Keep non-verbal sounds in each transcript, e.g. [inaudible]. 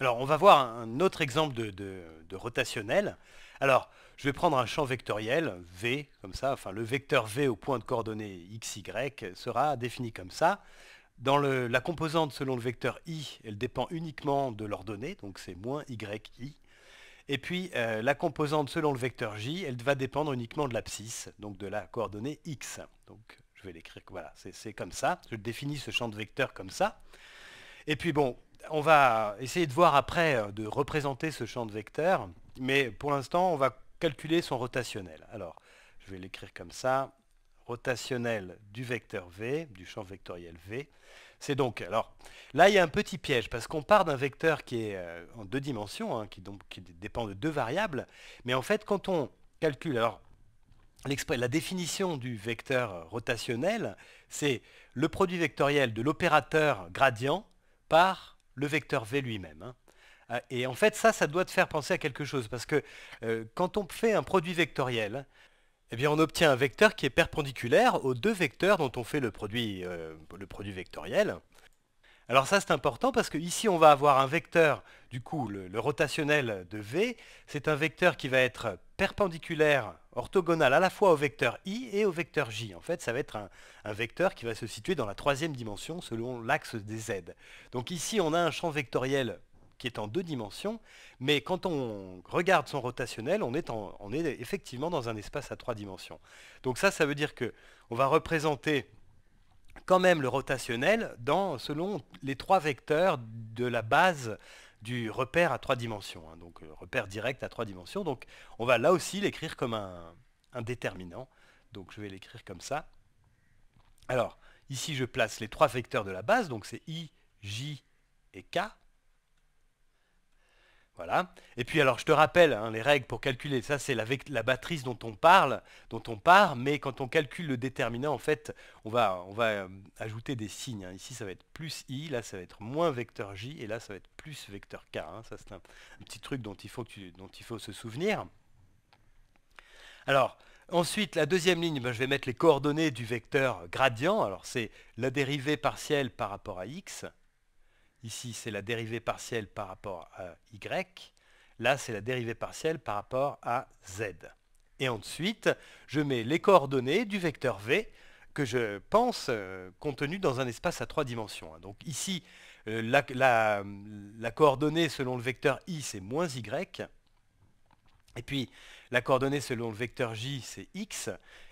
Alors, on va voir un autre exemple de, rotationnel. Alors, je vais prendre un champ vectoriel, V, comme ça. Enfin, le vecteur V au point de coordonnées x, y sera défini comme ça. Dans la composante selon le vecteur i, elle dépend uniquement de l'ordonnée, donc c'est moins i. Et puis, euh, la composante selon le vecteur j, elle va dépendre uniquement de l'abscisse, donc de la coordonnée x. Donc, je vais l'écrire, voilà, c'est comme ça. Je définis ce champ de vecteur comme ça. Et puis, bon, on va essayer de voir après euh, de représenter ce champ de vecteurs, mais pour l'instant, on va calculer son rotationnel. Alors, je vais l'écrire comme ça. Rotationnel du vecteur V, du champ vectoriel V. C'est donc, alors, là, il y a un petit piège, parce qu'on part d'un vecteur qui est euh, en deux dimensions, hein, qui, donc, qui dépend de deux variables, mais en fait, quand on calcule, alors, la définition du vecteur euh, rotationnel, c'est le produit vectoriel de l'opérateur gradient par le vecteur V lui-même. Hein. Ah, et en fait, ça, ça doit te faire penser à quelque chose, parce que euh, quand on fait un produit vectoriel, eh bien, on obtient un vecteur qui est perpendiculaire aux deux vecteurs dont on fait le produit, euh, le produit vectoriel. Alors ça c'est important parce que ici on va avoir un vecteur, du coup le, rotationnel de V, c'est un vecteur qui va être perpendiculaire, orthogonal à la fois au vecteur I et au vecteur J. En fait ça va être un, vecteur qui va se situer dans la troisième dimension selon l'axe des Z. Donc ici on a un champ vectoriel qui est en deux dimensions, mais quand on regarde son rotationnel, on est, on est effectivement dans un espace à trois dimensions. Donc ça, ça veut dire que on va représenter quand même le rotationnel dans, selon les trois vecteurs de la base du repère à trois dimensions, hein. donc euh, repère direct à trois dimensions. Donc on va là aussi l'écrire comme un, déterminant. Donc je vais l'écrire comme ça. Alors ici je place les trois vecteurs de la base, donc c'est i, j et k. Voilà. Et puis alors je te rappelle hein, les règles pour calculer, ça c'est la, la, batterie dont on parle, dont on part, mais quand on calcule le déterminant, en fait, on va, euh, ajouter des signes. Hein. Ici ça va être plus i, là ça va être moins vecteur j, et là ça va être plus vecteur k. Hein. Ça c'est un, petit truc dont il faut, se souvenir. Alors, ensuite, la deuxième ligne, ben, je vais mettre les coordonnées du vecteur gradient. Alors c'est la dérivée partielle par rapport à x, Ici, c'est la dérivée partielle par rapport à y. Là, c'est la dérivée partielle par rapport à z. Et ensuite, je mets les coordonnées du vecteur v que je pense euh, contenues dans un espace à trois dimensions. Hein. Donc ici, euh, la, coordonnée selon le vecteur i, c'est moins y. Et puis, la coordonnée selon le vecteur j, c'est x.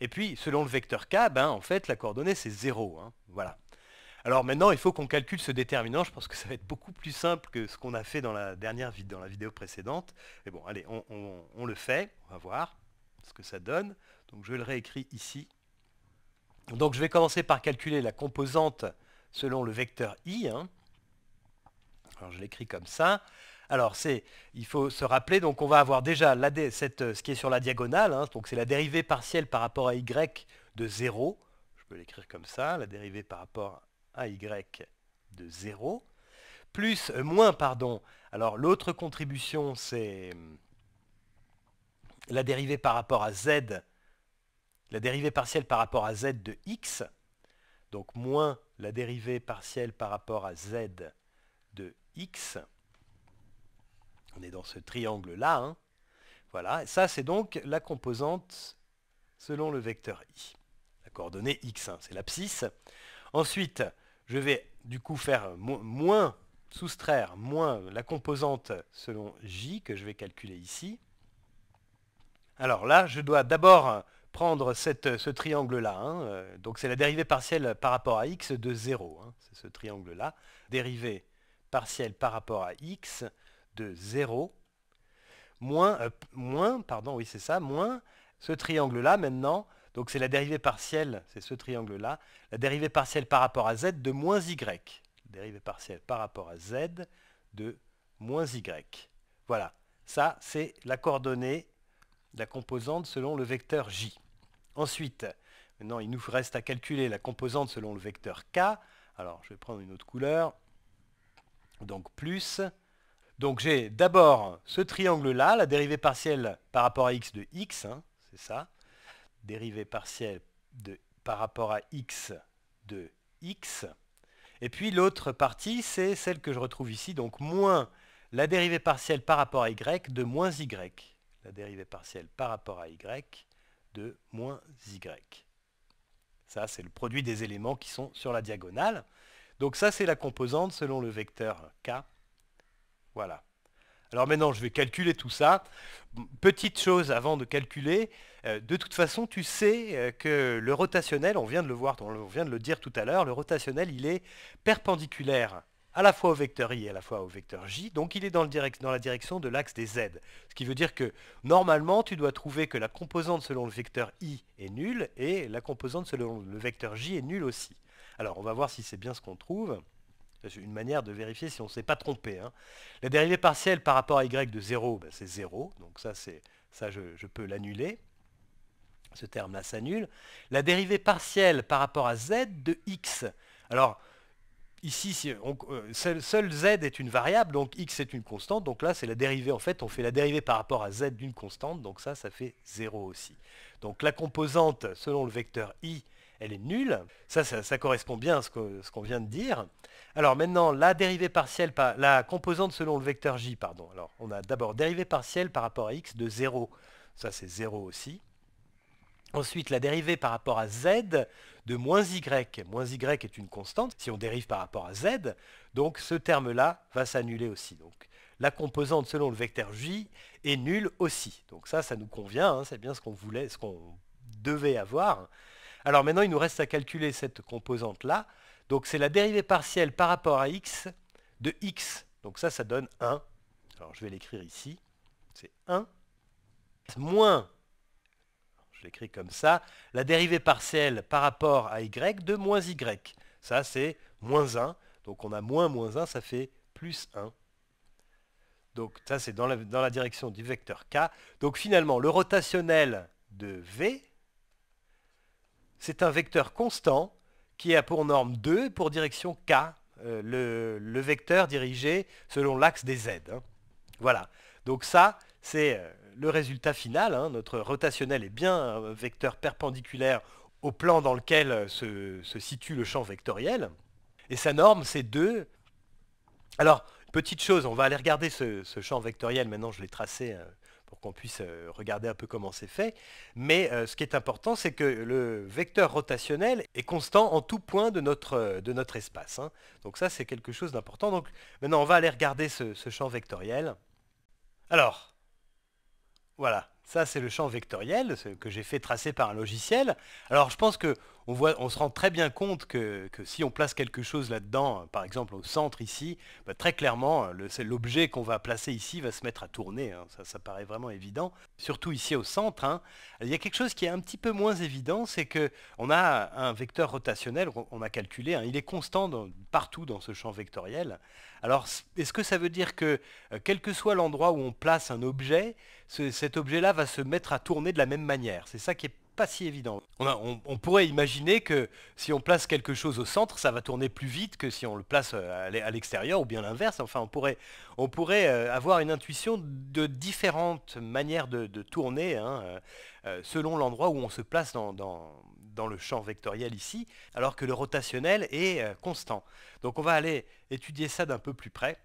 Et puis, selon le vecteur k, ben, en fait, la coordonnée, c'est 0. Hein. Voilà. Alors maintenant, il faut qu'on calcule ce déterminant. Je pense que ça va être beaucoup plus simple que ce qu'on a fait dans la dernière vidéo, dans la vidéo précédente. Mais bon, allez, on, le fait. On va voir ce que ça donne. Donc je le réécris ici. Donc je vais commencer par calculer la composante selon le vecteur i. Hein. Alors je l'écris comme ça. Alors c'est, il faut se rappeler, donc on va avoir déjà ce qui est sur la diagonale, hein. donc c'est la dérivée partielle par rapport à y de 0. Je peux l'écrire comme ça, la dérivée par rapport à y de 0, plus, euh, moins, pardon, alors l'autre contribution, c'est hum, la dérivée par rapport à Z, la dérivée partielle par rapport à Z de X, donc moins la dérivée partielle par rapport à Z de X, on est dans ce triangle-là, hein. voilà, et ça c'est donc la composante selon le vecteur i, la coordonnée x hein, c'est l'abscisse. Ensuite, je vais du coup faire moins, soustraire moins la composante selon J que je vais calculer ici. Alors là, je dois d'abord prendre ce triangle-là. Hein, euh, donc c'est la dérivée partielle par rapport à x de 0. Hein, c'est ce triangle-là. Dérivée partielle par rapport à x de 0 moins, euh, moins pardon, oui c'est ça, moins ce triangle-là maintenant donc c'est la dérivée partielle, c'est ce triangle-là, la dérivée partielle par rapport à z de moins y. dérivée partielle par rapport à z de moins y. Voilà, ça c'est la coordonnée, de la composante selon le vecteur j. Ensuite, maintenant il nous reste à calculer la composante selon le vecteur k. Alors je vais prendre une autre couleur. Donc plus. Donc j'ai d'abord ce triangle-là, la dérivée partielle par rapport à x de x, hein, c'est ça dérivée partielle de, par rapport à x de x. Et puis l'autre partie, c'est celle que je retrouve ici, donc moins la dérivée partielle par rapport à y de moins y. La dérivée partielle par rapport à y de moins y. Ça, c'est le produit des éléments qui sont sur la diagonale. Donc ça, c'est la composante selon le vecteur k. Voilà. Alors maintenant, je vais calculer tout ça. Petite chose avant de calculer, euh, de toute façon, tu sais euh, que le rotationnel, on vient de le voir, on vient de le dire tout à l'heure, le rotationnel, il est perpendiculaire à la fois au vecteur i et à la fois au vecteur j, donc il est dans, dans la direction de l'axe des z. Ce qui veut dire que normalement, tu dois trouver que la composante selon le vecteur i est nulle et la composante selon le vecteur j est nulle aussi. Alors, on va voir si c'est bien ce qu'on trouve. C'est une manière de vérifier si on ne s'est pas trompé. Hein. La dérivée partielle par rapport à y de 0, ben, c'est 0. Donc ça, ça je, peux l'annuler. Ce terme-là s'annule. La dérivée partielle par rapport à z de x. Alors, ici, euh, seule z est une variable, donc x est une constante. Donc là, c'est la dérivée. En fait, on fait la dérivée par rapport à z d'une constante. Donc ça, ça fait 0 aussi. Donc la composante, selon le vecteur i, elle est nulle. Ça, ça, correspond bien à ce qu'on vient de dire. Alors maintenant, la dérivée partielle, la composante selon le vecteur j, pardon. Alors on a d'abord dérivée partielle par rapport à x de 0. Ça, c'est 0 aussi. Ensuite, la dérivée par rapport à z de moins y. Moins y est une constante si on dérive par rapport à z. Donc ce terme-là va s'annuler aussi. Donc la composante selon le vecteur j est nulle aussi. Donc ça, ça nous convient. Hein. c'est bien ce qu'on voulait, ce qu'on devait avoir. Alors maintenant, il nous reste à calculer cette composante-là. Donc c'est la dérivée partielle par rapport à x de x. Donc ça, ça donne 1. Alors je vais l'écrire ici. C'est 1 moins, je l'écris comme ça, la dérivée partielle par rapport à y de moins y. Ça, c'est moins 1. Donc on a moins moins 1, ça fait plus 1. Donc ça, c'est dans la, dans la direction du vecteur k. Donc finalement, le rotationnel de v, c'est un vecteur constant qui a pour norme 2 pour direction K, euh, le, vecteur dirigé selon l'axe des Z. Hein. Voilà. Donc ça, c'est euh, le résultat final. Hein. Notre rotationnel est bien un vecteur perpendiculaire au plan dans lequel euh, se, situe le champ vectoriel. Et sa norme, c'est 2. Alors, petite chose, on va aller regarder ce champ vectoriel. Maintenant, je l'ai tracé pour qu'on puisse euh, regarder un peu comment c'est fait. Mais euh, ce qui est important, c'est que le vecteur rotationnel est constant en tout point de notre, euh, de notre espace. Hein. Donc ça, c'est quelque chose d'important. Donc maintenant, on va aller regarder ce, ce champ vectoriel. Alors, voilà, ça c'est le champ vectoriel que j'ai fait tracer par un logiciel. Alors je pense que on, se rend très bien compte que, si on place quelque chose là-dedans, par exemple au centre ici, bah, très clairement, l'objet qu'on va placer ici va se mettre à tourner. Hein. Ça, paraît vraiment évident. Surtout ici au centre. Hein. Il y a quelque chose qui est un petit peu moins évident, c'est que on a un vecteur rotationnel, on a calculé, hein. il est constant partout dans ce champ vectoriel. Alors, est-ce que ça veut dire que, euh, quel que soit l'endroit où on place un objet, cet objet-là va se mettre à tourner de la même manière C'est ça qui est pas si évident. On, pourrait imaginer que si on place quelque chose au centre, ça va tourner plus vite que si on le place euh, à l'extérieur ou bien l'inverse. Enfin, on pourrait, euh, avoir une intuition de différentes manières de, tourner hein, euh, selon l'endroit où on se place dans, le champ vectoriel ici, alors que le rotationnel est constant. Donc on va aller étudier ça d'un peu plus près.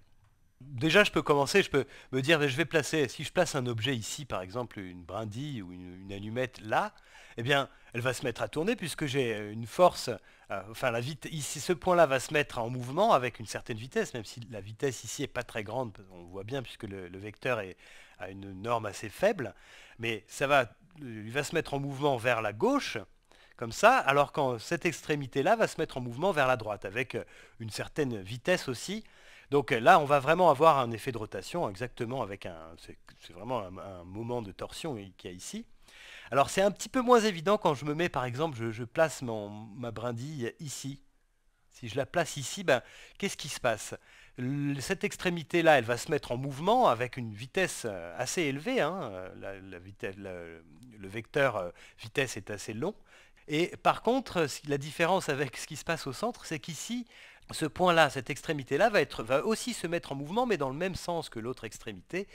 Déjà, je peux commencer, je peux me dire, je vais placer, si je place un objet ici, par exemple une brindille ou une allumette là, eh bien, elle va se mettre à tourner puisque j'ai euh, une force, euh, enfin la vite, ici, ce point-là va se mettre en mouvement avec une certaine vitesse, même si la vitesse ici n'est pas très grande, on voit bien puisque le, vecteur est, a une norme assez faible, mais ça va, euh, il va se mettre en mouvement vers la gauche, comme ça, alors quand cette extrémité-là va se mettre en mouvement vers la droite, avec une certaine vitesse aussi. Donc là, on va vraiment avoir un effet de rotation, exactement avec un... C'est vraiment un, moment de torsion qui y a ici. Alors c'est un petit peu moins évident quand je me mets, par exemple, je, place mon, ma brindille ici. Si je la place ici, ben, qu'est-ce qui se passe cette extrémité-là, elle va se mettre en mouvement avec une vitesse euh, assez élevée. Hein. La, vitesse, le vecteur euh, vitesse est assez long. Et par contre, la différence avec ce qui se passe au centre, c'est qu'ici, ce point-là, cette extrémité-là, va, va, aussi se mettre en mouvement, mais dans le même sens que l'autre extrémité.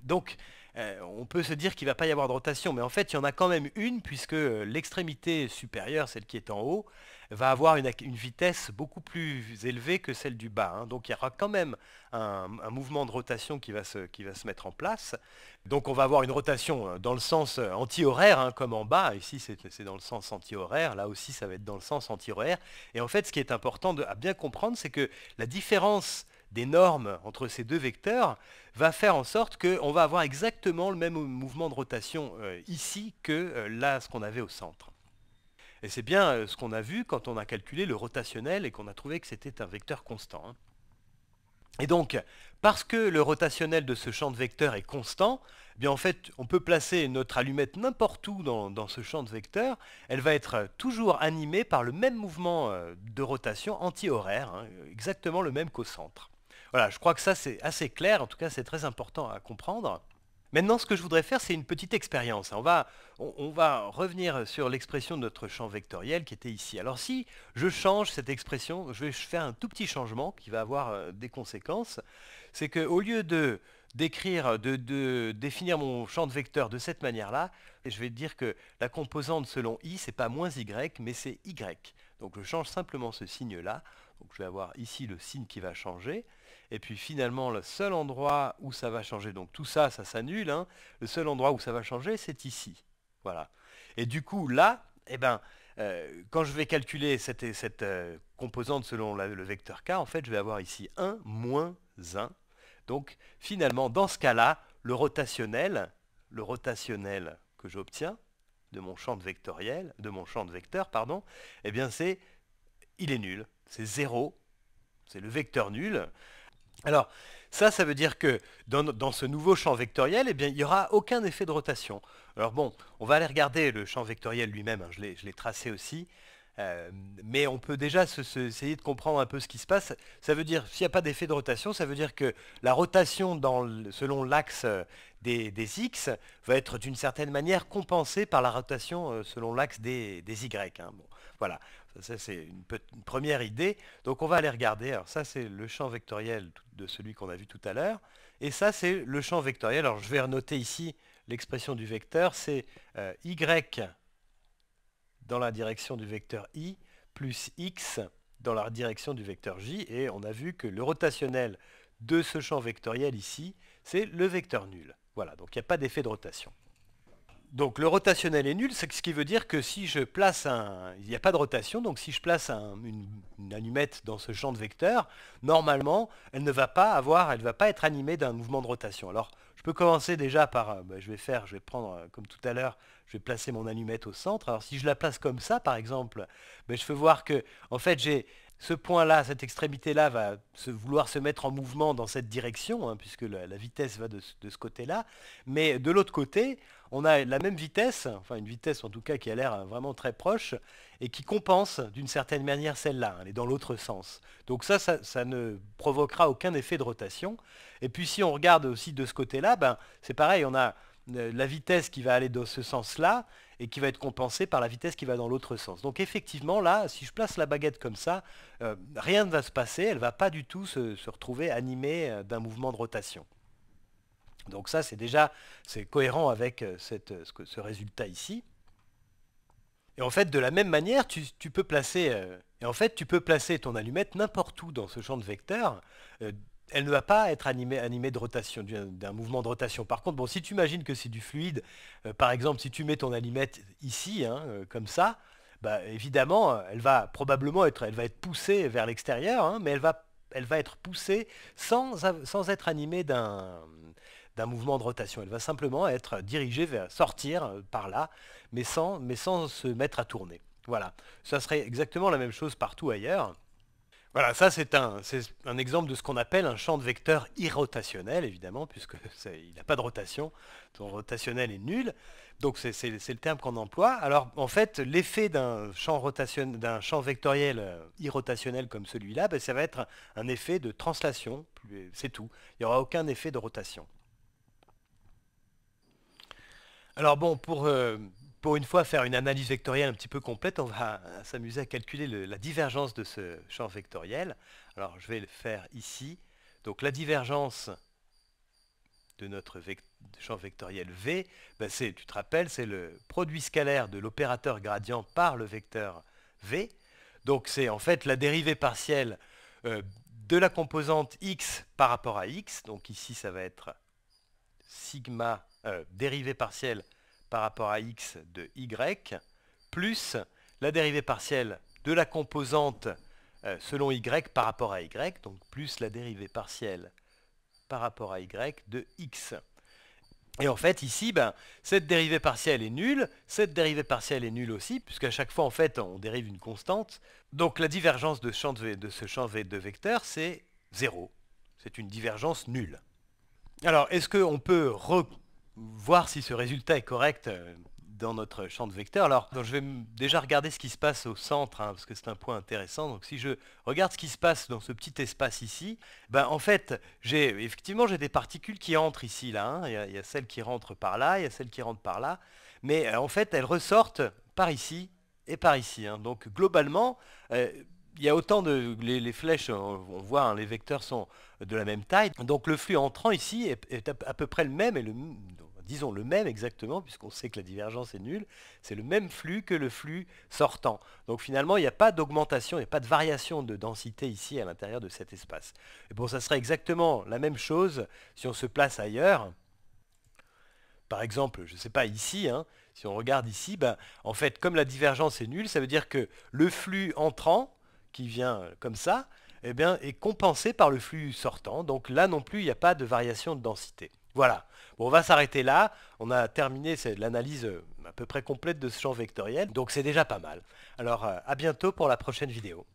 Donc, euh, on peut se dire qu'il ne va pas y avoir de rotation, mais en fait, il y en a quand même une, puisque euh, l'extrémité supérieure, celle qui est en haut, va avoir une, vitesse beaucoup plus élevée que celle du bas. Hein. Donc il y aura quand même un, mouvement de rotation qui va, se, mettre en place. Donc on va avoir une rotation euh, dans le sens anti-horaire, hein, comme en bas. Ici, c'est dans le sens anti-horaire. Là aussi, ça va être dans le sens anti-horaire. Et en fait, ce qui est important à bien comprendre, c'est que la différence des normes entre ces deux vecteurs va faire en sorte qu'on va avoir exactement le même mouvement de rotation euh, ici que euh, là, ce qu'on avait au centre. Et c'est bien euh, ce qu'on a vu quand on a calculé le rotationnel et qu'on a trouvé que c'était un vecteur constant. Hein. Et donc, parce que le rotationnel de ce champ de vecteurs est constant, eh bien en fait, on peut placer notre allumette n'importe où dans, ce champ de vecteur. Elle va être toujours animée par le même mouvement de rotation anti-horaire, hein, exactement le même qu'au centre. Voilà, je crois que ça c'est assez clair, en tout cas c'est très important à comprendre. Maintenant, ce que je voudrais faire, c'est une petite expérience. On va, revenir sur l'expression de notre champ vectoriel qui était ici. Alors si je change cette expression, je vais faire un tout petit changement qui va avoir euh, des conséquences. C'est qu'au lieu de d'écrire, de, définir mon champ de vecteur de cette manière-là, je vais dire que la composante selon i, ce n'est pas moins y, mais c'est y. Donc je change simplement ce signe-là. Donc je vais avoir ici le signe qui va changer. Et puis finalement, le seul endroit où ça va changer, donc tout ça, ça s'annule, hein, le seul endroit où ça va changer, c'est ici. Voilà. Et du coup, là, eh ben, euh, quand je vais calculer cette, euh, composante selon le vecteur k, en fait, je vais avoir ici 1 moins 1. Donc finalement, dans ce cas-là, le rotationnel, le rotationnel que j'obtiens de mon champ de vectoriel, de mon champ de vecteur, pardon, eh bien c'est, il est nul, c'est 0, c'est le vecteur nul. Alors, ça, ça veut dire que dans, ce nouveau champ vectoriel, eh bien, il n'y aura aucun effet de rotation. Alors bon, on va aller regarder le champ vectoriel lui-même, hein, je l'ai tracé aussi. Euh, mais on peut déjà essayer de comprendre un peu ce qui se passe. Ça veut dire, s'il n'y a pas d'effet de rotation, ça veut dire que la rotation dans selon l'axe euh, des, X va être d'une certaine manière compensée par la rotation euh, selon l'axe des, Y. Hein, bon, voilà. Ça, c'est une, première idée. Donc on va aller regarder. Alors ça, c'est le champ vectoriel de celui qu'on a vu tout à l'heure. Et ça, c'est le champ vectoriel. Alors je vais renoter ici l'expression du vecteur. C'est euh, y dans la direction du vecteur i plus x dans la direction du vecteur j. Et on a vu que le rotationnel de ce champ vectoriel ici, c'est le vecteur nul. Voilà, donc il n'y a pas d'effet de rotation. Donc le rotationnel est nul, c'est ce qui veut dire que si je place un... Il n'y a pas de rotation, donc si je place une, allumette dans ce champ de vecteur, normalement, elle ne va pas avoir, elle va pas être animée d'un mouvement de rotation. Alors, je peux commencer déjà par... Euh, bah, je vais faire, je vais prendre, euh, comme tout à l'heure, je vais placer mon allumette au centre. Alors si je la place comme ça, par exemple, bah, je peux voir que, en fait, j'ai ce point-là, cette extrémité-là va se, vouloir se mettre en mouvement dans cette direction, hein, puisque la, vitesse va de ce côté-là. Mais de l'autre côté, on a la même vitesse, enfin une vitesse en tout cas qui a l'air vraiment très proche, et qui compense d'une certaine manière celle-là, elle est dans l'autre sens. Donc ça, ça, ne provoquera aucun effet de rotation. Et puis si on regarde aussi de ce côté-là, ben, c'est pareil, on a euh, la vitesse qui va aller dans ce sens-là et qui va être compensée par la vitesse qui va dans l'autre sens. Donc effectivement, là, si je place la baguette comme ça, euh, rien ne va se passer, elle ne va pas du tout se retrouver animée euh, d'un mouvement de rotation. Donc ça, c'est déjà cohérent avec euh, euh, ce, résultat ici. Et en fait, de la même manière, tu, peux placer, euh, et en fait, tu peux placer ton allumette n'importe où dans ce champ de vecteurs. elle ne va pas être animée, animée de rotation, d'un mouvement de rotation. Par contre, bon, si tu imagines que c'est du fluide, par exemple, si tu mets ton allumette ici, hein, comme ça, bah, évidemment, elle va probablement être, elle va être poussée vers l'extérieur, hein, mais elle va, elle va être poussée sans, sans être animée d'un d'un mouvement de rotation. Elle va simplement être dirigée vers sortir euh, par là, mais sans, mais sans se mettre à tourner. Voilà. Ça serait exactement la même chose partout ailleurs. Voilà, ça c'est un, un, exemple de ce qu'on appelle un champ de vecteur irrotationnel, évidemment, puisque [laughs] il n'a pas de rotation, son rotationnel est nul, donc c'est le terme qu'on emploie. Alors en fait, l'effet d'un champ, champ vectoriel euh, irrotationnel comme celui-là, ben, ça va être un effet de translation, c'est tout, il n'y aura aucun effet de rotation. Alors bon, euh, pour, une fois faire une analyse vectorielle un petit peu complète, on va [laughs] s'amuser à calculer la divergence de ce champ vectoriel. Alors je vais le faire ici. Donc la divergence de notre champ vectoriel V, ben, tu te rappelles, c'est le produit scalaire de l'opérateur gradient par le vecteur V. Donc c'est en fait la dérivée partielle euh, de la composante x par rapport à x. Donc ici, ça va être sigma euh, dérivée partielle par rapport à x de y, plus la dérivée partielle de la composante euh, selon y par rapport à y, donc plus la dérivée partielle par rapport à y de x. Et en fait, ici, ben, cette dérivée partielle est nulle, cette dérivée partielle est nulle aussi, puisqu'à chaque fois, en fait, on dérive une constante. Donc la divergence de, champ de, de ce champ V de vecteur, c'est 0. C'est une divergence nulle. Alors, est-ce qu'on peut voir si ce résultat est correct euh, dans notre champ de vecteurs. Alors, je vais déjà regarder ce qui se passe au centre, hein, parce que c'est un point intéressant. Donc, si je regarde ce qui se passe dans ce petit espace ici, ben, en fait, j'ai effectivement, j'ai des particules qui entrent ici, là. Hein. Il, y a, celles qui rentrent par là, il y a celles qui rentrent par là. Mais euh, en fait, elles ressortent par ici et par ici. Hein. Donc, globalement, euh, il y a autant de... Les, flèches, on, voit, les vecteurs sont de la même taille. Donc le flux entrant ici est, à, à, peu près le même, et le, disons le même exactement, puisqu'on sait que la divergence est nulle, c'est le même flux que le flux sortant. Donc finalement, il n'y a pas d'augmentation, il n'y a pas de variation de densité ici à l'intérieur de cet espace. Et bon, ça serait exactement la même chose si on se place ailleurs. Par exemple, je ne sais pas, ici, hein, si on regarde ici, ben, en fait, comme la divergence est nulle, ça veut dire que le flux entrant, qui vient comme ça, eh bien, est compensé par le flux sortant. Donc là non plus, il n'y a pas de variation de densité. Voilà. Bon, on va s'arrêter là. On a terminé l'analyse euh, à peu près complète de ce champ vectoriel. Donc c'est déjà pas mal. Alors euh, à bientôt pour la prochaine vidéo.